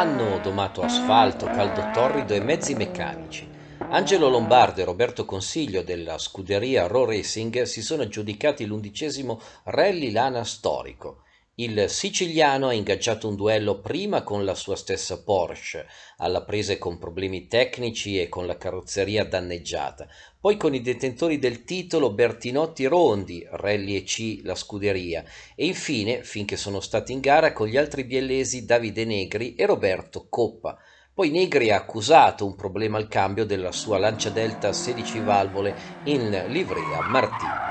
hanno domato asfalto, caldo torrido e mezzi meccanici. Angelo Lombardo e Roberto Consiglio della scuderia Raw Racing si sono aggiudicati l'undicesimo Rally Lana storico. Il siciliano ha ingaggiato un duello prima con la sua stessa Porsche, alla prese con problemi tecnici e con la carrozzeria danneggiata, poi con i detentori del titolo Bertinotti Rondi, Rally e C la scuderia e infine, finché sono stati in gara, con gli altri biellesi Davide Negri e Roberto Coppa. Poi Negri ha accusato un problema al cambio della sua Lancia Delta 16 valvole in livrea Martini.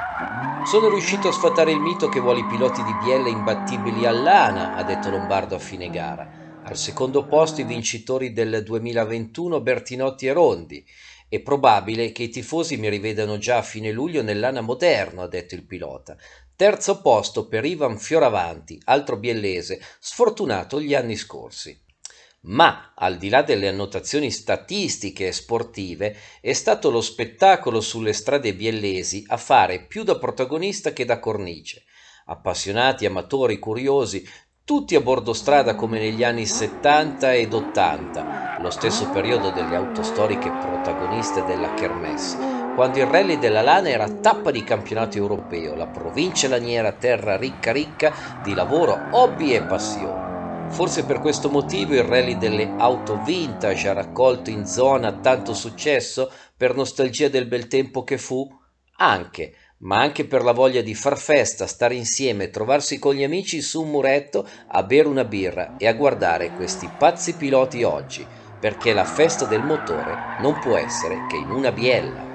Sono riuscito a sfatare il mito che vuole i piloti di Biella imbattibili all'ANA, ha detto Lombardo a fine gara. Al secondo posto i vincitori del 2021 Bertinotti e Rondi. È probabile che i tifosi mi rivedano già a fine luglio nell'Ana Moderno, ha detto il pilota. Terzo posto per Ivan Fioravanti, altro biellese, sfortunato gli anni scorsi ma al di là delle annotazioni statistiche e sportive, è stato lo spettacolo sulle strade biellesi a fare più da protagonista che da cornice. Appassionati, amatori, curiosi, tutti a bordo strada come negli anni 70 ed 80, lo stesso periodo delle autostoriche protagoniste della Kermesse quando il rally della lana era tappa di campionato europeo, la provincia laniera terra ricca ricca di lavoro, hobby e passione. Forse per questo motivo il rally delle auto vintage ha raccolto in zona tanto successo per nostalgia del bel tempo che fu, anche, ma anche per la voglia di far festa, stare insieme, trovarsi con gli amici su un muretto a bere una birra e a guardare questi pazzi piloti oggi, perché la festa del motore non può essere che in una biella.